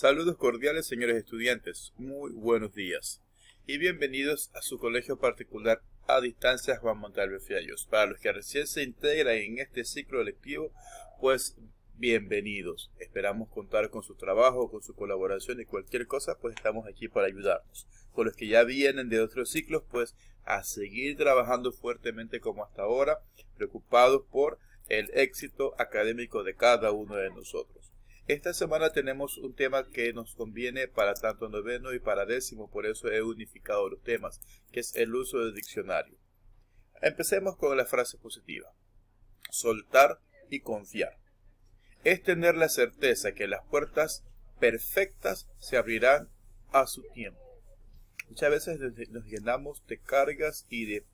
Saludos cordiales, señores estudiantes. Muy buenos días. Y bienvenidos a su colegio particular a distancia Juan Montalvo Fiallos. Para los que recién se integran en este ciclo electivo, pues bienvenidos. Esperamos contar con su trabajo, con su colaboración y cualquier cosa, pues estamos aquí para ayudarnos. Con los que ya vienen de otros ciclos, pues a seguir trabajando fuertemente como hasta ahora, preocupados por el éxito académico de cada uno de nosotros. Esta semana tenemos un tema que nos conviene para tanto noveno y para décimo, por eso he unificado los temas, que es el uso del diccionario. Empecemos con la frase positiva. Soltar y confiar. Es tener la certeza que las puertas perfectas se abrirán a su tiempo. Muchas veces nos llenamos de cargas y de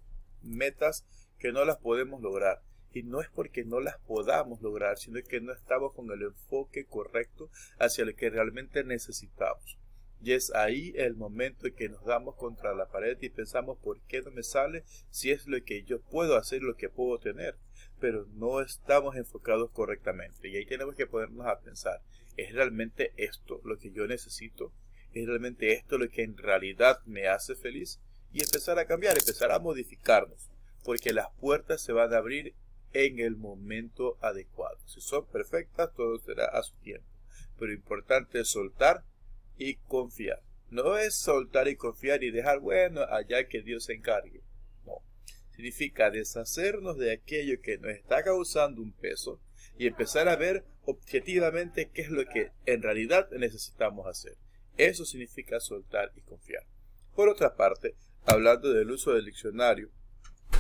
metas que no las podemos lograr y no es porque no las podamos lograr, sino que no estamos con el enfoque correcto hacia lo que realmente necesitamos. Y es ahí el momento en que nos damos contra la pared y pensamos por qué no me sale si es lo que yo puedo hacer, lo que puedo tener. Pero no estamos enfocados correctamente. Y ahí tenemos que ponernos a pensar, ¿es realmente esto lo que yo necesito? ¿Es realmente esto lo que en realidad me hace feliz? Y empezar a cambiar, empezar a modificarnos. Porque las puertas se van a abrir en el momento adecuado. Si son perfectas, todo será a su tiempo. Pero importante es soltar y confiar. No es soltar y confiar y dejar, bueno, allá que Dios se encargue. No. Significa deshacernos de aquello que nos está causando un peso y empezar a ver objetivamente qué es lo que en realidad necesitamos hacer. Eso significa soltar y confiar. Por otra parte, hablando del uso del diccionario,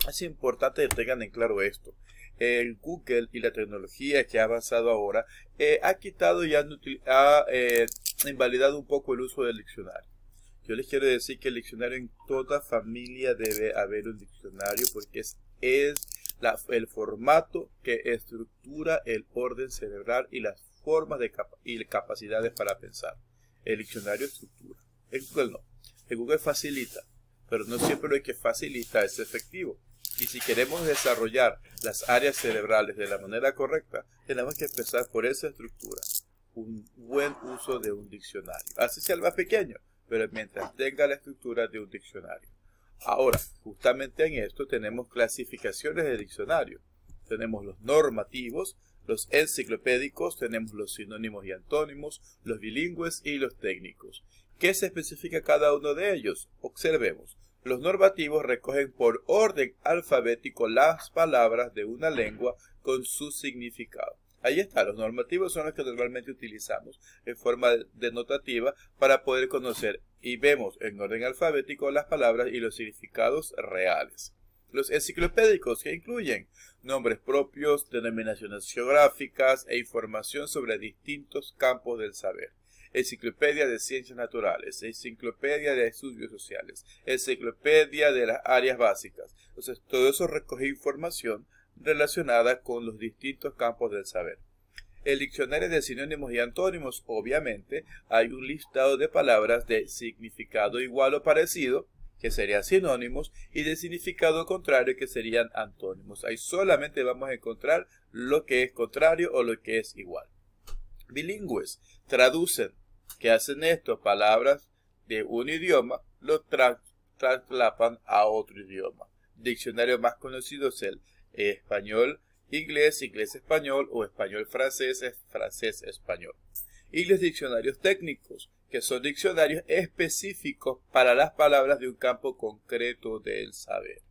es importante que tengan en claro esto. Google y la tecnología que ha avanzado ahora eh, ha quitado y ha, eh, invalidado un poco el uso del diccionario. Yo les quiero decir que el diccionario en toda familia debe haber un diccionario porque es, el formato que estructura el orden cerebral y las formas de y capacidades para pensar. El diccionario estructura. El Google no. El Google facilita, pero no siempre lo que facilita es efectivo. Y si queremos desarrollar las áreas cerebrales de la manera correcta, tenemos que empezar por esa estructura, un buen uso de un diccionario. Así sea el más pequeño, pero mientras tenga la estructura de un diccionario. Ahora, justamente en esto tenemos clasificaciones de diccionario. Tenemos los normativos, los enciclopédicos, tenemos los sinónimos y antónimos, los bilingües y los técnicos. ¿Qué se especifica cada uno de ellos? Observemos los normativos recogen por orden alfabético las palabras de una lengua con su significado. Ahí está, los normativos son los que normalmente utilizamos en forma denotativa para poder conocer y vemos en orden alfabético las palabras y los significados reales. Los enciclopédicos que incluyen nombres propios, denominaciones geográficas e información sobre distintos campos del saber enciclopedia de ciencias naturales, enciclopedia de estudios sociales, enciclopedia de las áreas básicas. Entonces, todo eso recoge información relacionada con los distintos campos del saber. El diccionario de sinónimos y antónimos, obviamente, hay un listado de palabras de significado igual o parecido, que serían sinónimos, y de significado contrario, que serían antónimos. Ahí solamente vamos a encontrar lo que es contrario o lo que es igual. Bilingües traducen que hacen esto, palabras de un idioma, lo traslapan a otro idioma. Diccionario más conocido es el español inglés, inglés español o español francés, francés español. Y los diccionarios técnicos, que son diccionarios específicos para las palabras de un campo concreto del saber.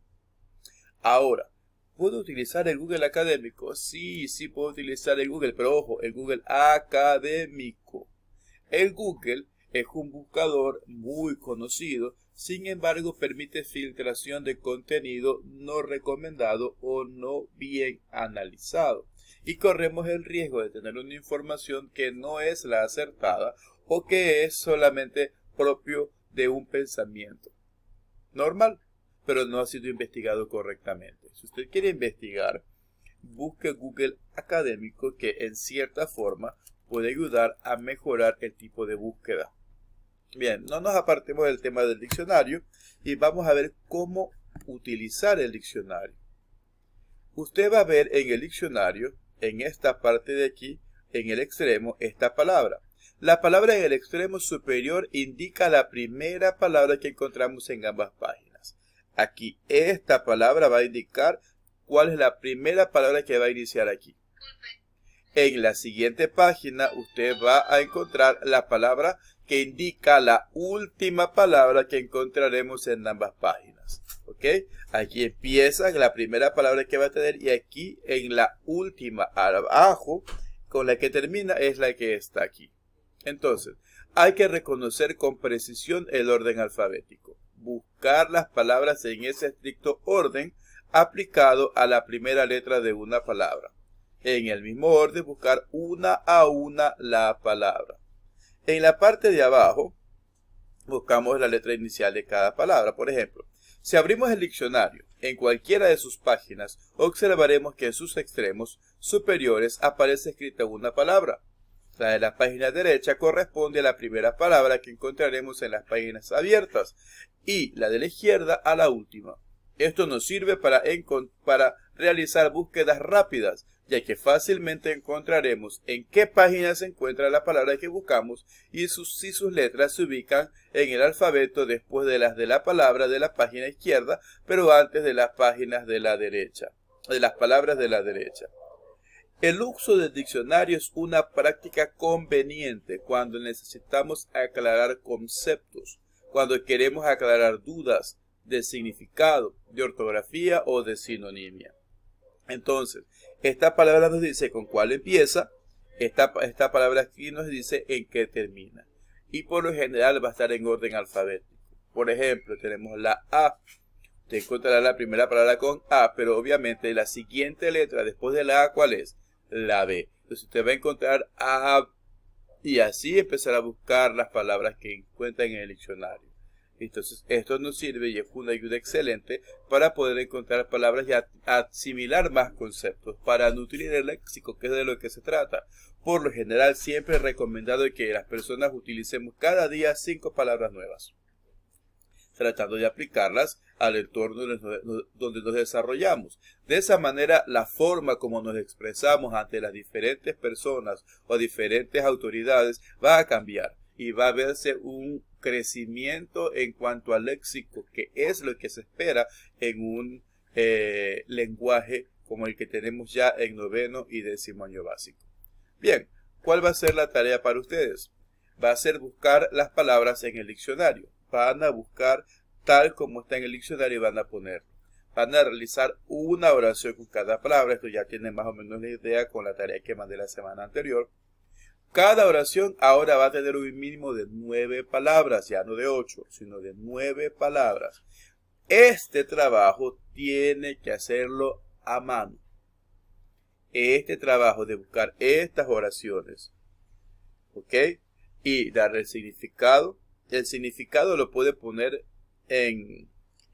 Ahora, ¿puedo utilizar el Google académico? Sí, sí puedo utilizar el Google, pero ojo, el Google académico el Google es un buscador muy conocido, sin embargo permite filtración de contenido no recomendado o no bien analizado y corremos el riesgo de tener una información que no es la acertada o que es solamente propio de un pensamiento. Normal, pero no ha sido investigado correctamente. Si usted quiere investigar, busque Google académico que en cierta forma puede ayudar a mejorar el tipo de búsqueda. Bien, no nos apartemos del tema del diccionario y vamos a ver cómo utilizar el diccionario. Usted va a ver en el diccionario, en esta parte de aquí, en el extremo, esta palabra. La palabra en el extremo superior indica la primera palabra que encontramos en ambas páginas. Aquí esta palabra va a indicar cuál es la primera palabra que va a iniciar aquí. En la siguiente página usted va a encontrar la palabra que indica la última palabra que encontraremos en ambas páginas. ¿Ok? Aquí empieza la primera palabra que va a tener y aquí en la última abajo con la que termina es la que está aquí. Entonces, hay que reconocer con precisión el orden alfabético. Buscar las palabras en ese estricto orden aplicado a la primera letra de una palabra en el mismo orden, buscar una a una la palabra. En la parte de abajo, buscamos la letra inicial de cada palabra. Por ejemplo, si abrimos el diccionario en cualquiera de sus páginas, observaremos que en sus extremos superiores aparece escrita una palabra. La de la página derecha corresponde a la primera palabra que encontraremos en las páginas abiertas y la de la izquierda a la última. Esto nos sirve para, para realizar búsquedas rápidas, ya que fácilmente encontraremos en qué página se encuentra la palabra que buscamos y si sus letras se ubican en el alfabeto después de las de la palabra de la página izquierda, pero antes de las páginas de la derecha, de las palabras de la derecha. El uso del diccionario es una práctica conveniente cuando necesitamos aclarar conceptos, cuando queremos aclarar dudas de significado, de ortografía o de sinonimia. Entonces, esta palabra nos dice con cuál empieza, esta, palabra aquí nos dice en qué termina. Y por lo general va a estar en orden alfabético. Por ejemplo, tenemos la A. Te encontrará la primera palabra con A, pero obviamente la siguiente letra después de la A, ¿cuál es? La B. Entonces usted va a encontrar A y así empezará a buscar las palabras que encuentra en el diccionario. Entonces, esto nos sirve y es una ayuda excelente para poder encontrar palabras y asimilar más conceptos, para nutrir el léxico, que es de lo que se trata. Por lo general, siempre es recomendado que las personas utilicemos cada día cinco palabras nuevas, tratando de aplicarlas al entorno donde nos desarrollamos. De esa manera, la forma como nos expresamos ante las diferentes personas o diferentes autoridades va a cambiar y va a verse un crecimiento en cuanto al léxico, que es lo que se espera en un eh, lenguaje como el que tenemos ya en noveno y décimo año básico. Bien, ¿cuál va a ser la tarea para ustedes? Va a ser buscar las palabras en el diccionario. Van a buscar tal como está en el diccionario y van a poner. Van a realizar una oración con cada palabra. Esto ya tiene más o menos la idea con la tarea que mandé la semana anterior. Cada oración ahora va a tener un mínimo de nueve palabras, ya no de ocho, sino de nueve palabras. Este trabajo tiene que hacerlo a mano. Este trabajo de buscar estas oraciones, ¿ok? Y darle el significado. El significado lo puede poner en,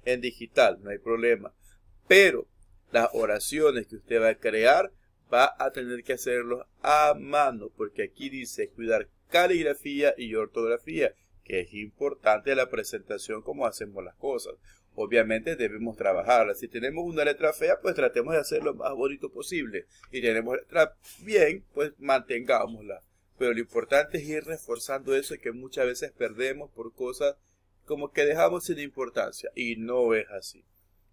en digital, no hay problema. Pero las oraciones que usted va a crear va a tener que hacerlo a mano, porque aquí dice cuidar caligrafía y ortografía, que es importante la presentación como hacemos las cosas. Obviamente debemos trabajarla. Si tenemos una letra fea, pues tratemos de hacerlo lo más bonito posible. Y tenemos letra bien, pues mantengámosla. Pero lo importante es ir reforzando eso que muchas veces perdemos por cosas como que dejamos sin importancia. Y no es así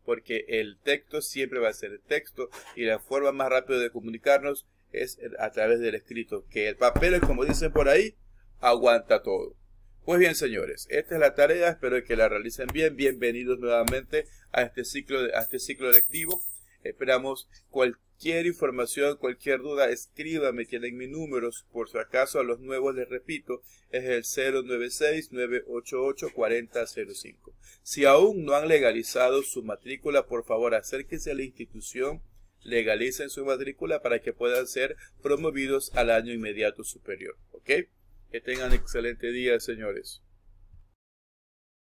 porque el texto siempre va a ser el texto y la forma más rápida de comunicarnos es a través del escrito, que el papel, como dicen por ahí, aguanta todo. Pues bien, señores, esta es la tarea, espero que la realicen bien. Bienvenidos nuevamente a este ciclo, a este ciclo lectivo. Esperamos cualquier cualquier información, cualquier duda, escríbame, tienen mis números, por si acaso a los nuevos les repito, es el 096-988-4005. Si aún no han legalizado su matrícula, por favor acérquense a la institución, legalicen su matrícula para que puedan ser promovidos al año inmediato superior, ¿ok? Que tengan excelente día, señores.